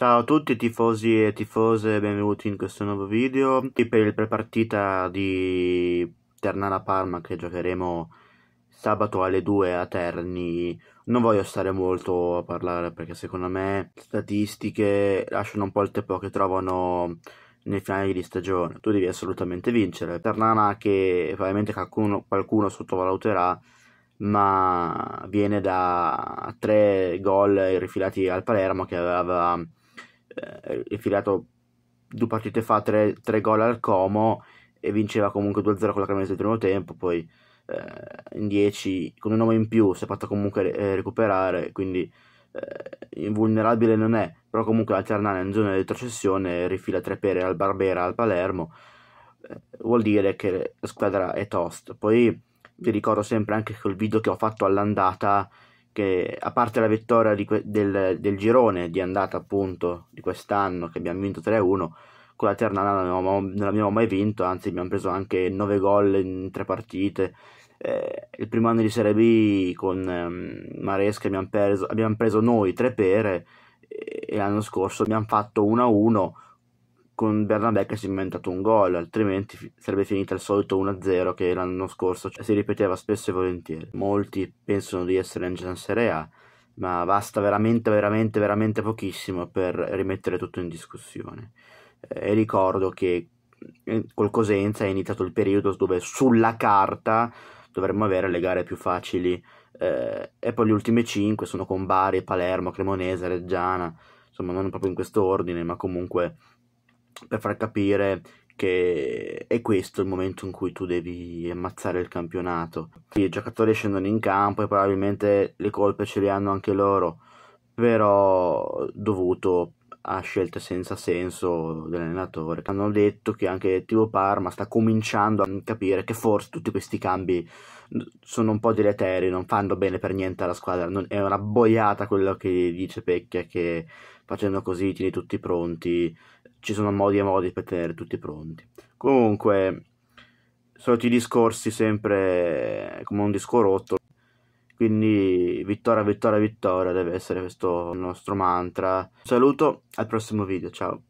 Ciao a tutti tifosi e tifose, benvenuti in questo nuovo video per il prepartita di Ternana-Parma che giocheremo sabato alle 2 a Terni. Non voglio stare molto a parlare perché secondo me statistiche lasciano un po' il tempo che trovano nei finali di stagione. Tu devi assolutamente vincere. Ternana che probabilmente qualcuno, qualcuno sottovaluterà ma viene da tre gol rifilati al Palermo che aveva eh, il Filiato due partite fa tre, tre gol al Como e vinceva comunque 2-0 con la Cremonese del primo tempo, poi eh, in 10 con un nome in più si è fatto comunque eh, recuperare, quindi eh, invulnerabile non è, però comunque alternare Ternana in zona di retrocessione rifila tre pere al Barbera, al Palermo, eh, vuol dire che la squadra è tosta. Poi vi ricordo sempre anche quel video che ho fatto all'andata che a parte la vittoria que- del, del, girone di andata appunto di quest'anno che abbiamo vinto 3-1, con la Ternana non l'abbiamo, non abbiamo mai vinto, anzi abbiamo preso anche 9 gol in 3 partite. Eh, il primo anno di Serie B con ehm, Maresca abbiamo abbiamo preso noi 3 pere e l'anno scorso abbiamo fatto 1-1 con Bernabé che si è inventato un gol, altrimenti sarebbe finita il solito 1-0 che l'anno scorso cioè, si ripeteva spesso e volentieri. Molti pensano di essere in Serie A, ma basta veramente, veramente, veramente pochissimo per rimettere tutto in discussione. E ricordo che eh, col Cosenza è iniziato il periodo dove sulla carta dovremmo avere le gare più facili eh, e poi le ultime 5 sono con Bari, Palermo, Cremonese, Reggiana, insomma non proprio in questo ordine, ma comunque per far capire che è questo il momento in cui tu devi ammazzare il campionato. I giocatori scendono in campo e probabilmente le colpe ce le hanno anche loro, però dovuto a scelte senza senso dell'allenatore. Hanno detto che anche Tivo Parma sta cominciando a capire che forse tutti questi cambi sono un po' deleteri, non fanno bene per niente alla squadra. Non, è una boiata quello che dice Pecchia che facendo così tieni tutti pronti ci sono modi e modi per tenere tutti pronti. Comunque, soliti discorsi sempre eh, come un disco rotto. Quindi vittoria, vittoria, vittoria deve essere questo nostro mantra. Un saluto, al prossimo video, ciao.